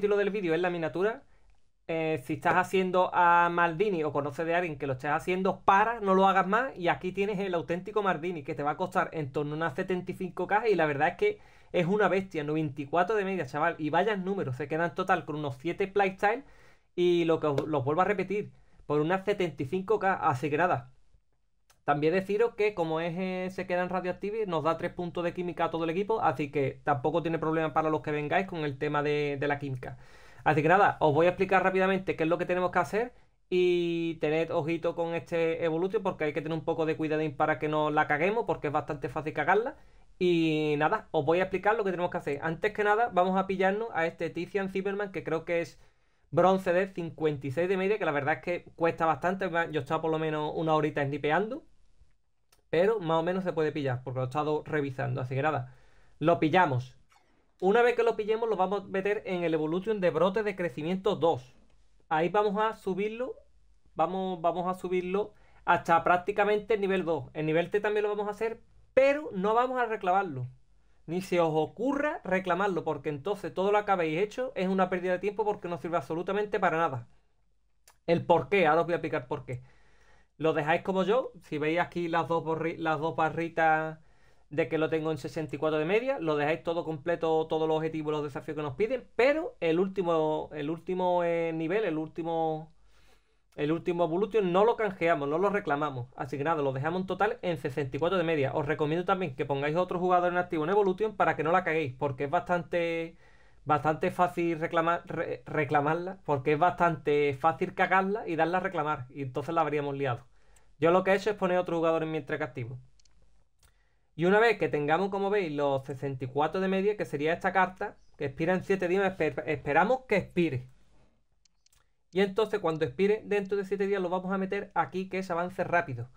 título del vídeo es la miniatura, eh, si estás haciendo a Maldini o conoces de alguien que lo estés haciendo, para, no lo hagas más. Y aquí tienes el auténtico Maldini, que te va a costar en torno a unas 75k. Y la verdad es que es una bestia, 94 de media, chaval. Y vayan números, se quedan total con unos 7 playstyle Y lo que os, vuelvo a repetir, por unas 75k. Así que también deciros que como es eh, se queda en nos da tres puntos de química a todo el equipo, así que tampoco tiene problema para los que vengáis con el tema de, la química. Así que nada, os voy a explicar rápidamente qué es lo que tenemos que hacer y tened ojito con este Evolution porque hay que tener un poco de cuidadín para que no la caguemos porque es bastante fácil cagarla. Y nada, os voy a explicar lo que tenemos que hacer. Antes que nada, vamos a pillarnos a este Titian Zimmerman que creo que es bronce de 56 de media, que la verdad es que cuesta bastante. Yo estaba por lo menos una horita snipeando. Pero más o menos se puede pillar, porque lo he estado revisando. Así que nada, lo pillamos. Una vez que lo pillemos, lo vamos a meter en el Evolution de brote de crecimiento 2. Ahí vamos a subirlo. Vamos, vamos a subirlo hasta prácticamente el nivel 2. El nivel T también lo vamos a hacer, pero no vamos a reclamarlo. Ni se os ocurra reclamarlo, porque entonces todo lo que habéis hecho es una pérdida de tiempo porque no sirve absolutamente para nada. El por qué, ahora os voy a explicar por qué lo dejáis como yo. Si veis aquí las dos, las dos barritas de que lo tengo en 64 de media, lo dejáis todo completo, todos los objetivos, los desafíos que nos piden, pero el último, el último eh, nivel, el último, el último evolution no lo canjeamos, no lo reclamamos, así que nada, lo dejamos en total en 64 de media. Os recomiendo también que pongáis otro jugador en activo en evolution para que no la caguéis, porque es bastante bastante fácil reclamarla, porque es bastante fácil cagarla y darla a reclamar, y entonces la habríamos liado. Yo lo que he hecho es poner otro jugador en mi entrega activo. Y una vez que tengamos, como veis, los 64 de media, que sería esta carta, que expira en 7 días, esperamos que expire. Y entonces cuando expire, dentro de 7 días lo vamos a meter aquí, que es avance rápido.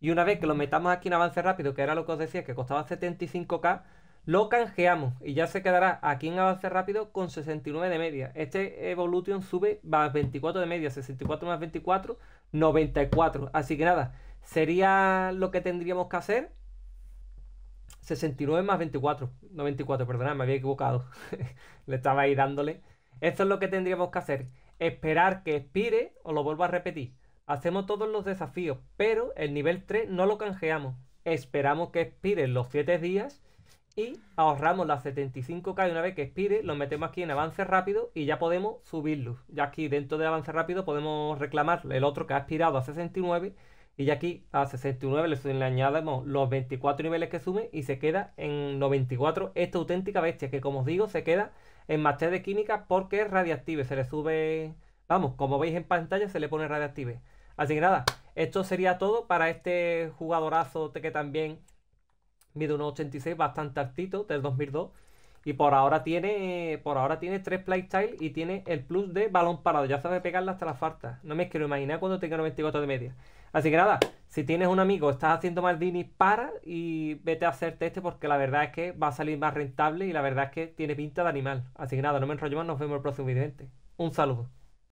Y una vez que lo metamos aquí en avance rápido, que era lo que os decía, que costaba 75k, lo canjeamos y ya se quedará aquí en avance rápido con 69 de media. Este Evolution sube más 24 de media, 64 más 24, 94. Así que nada, sería lo que tendríamos que hacer. 69 más 24, 94, perdona, me había equivocado. Le estaba ahí dándole. Esto es lo que tendríamos que hacer. Esperar que expire o lo vuelvo a repetir. Hacemos todos los desafíos, pero el nivel 3 no lo canjeamos. Esperamos que expire los 7 días y ahorramos las 75k una vez que expire lo metemos aquí en avance rápido y ya podemos subirlo. Ya aquí dentro de avance rápido podemos reclamar el otro que ha expirado a 69 y ya aquí a 69 le, añadimos los 24 niveles que sume y se queda en 94 esta auténtica bestia que como os digo se queda en Master de Química porque es radiactive, se le sube, vamos, como veis en pantalla se le pone radiactive. Así que nada, esto sería todo para este jugadorazo que también mide 1,86, bastante altito, del 2002. Y por ahora tiene por ahora tiene tres playstyle y tiene el plus de balón parado. Ya sabe pegarla hasta la faltas. No me quiero imaginar cuando tenga 94 de media. Así que nada, si tienes un amigo, estás haciendo Maldini, para y vete a hacerte este porque la verdad es que va a salir más rentable y la verdad es que tiene pinta de animal. Así que nada, no me enrollo más, nos vemos en el próximo video. Un saludo.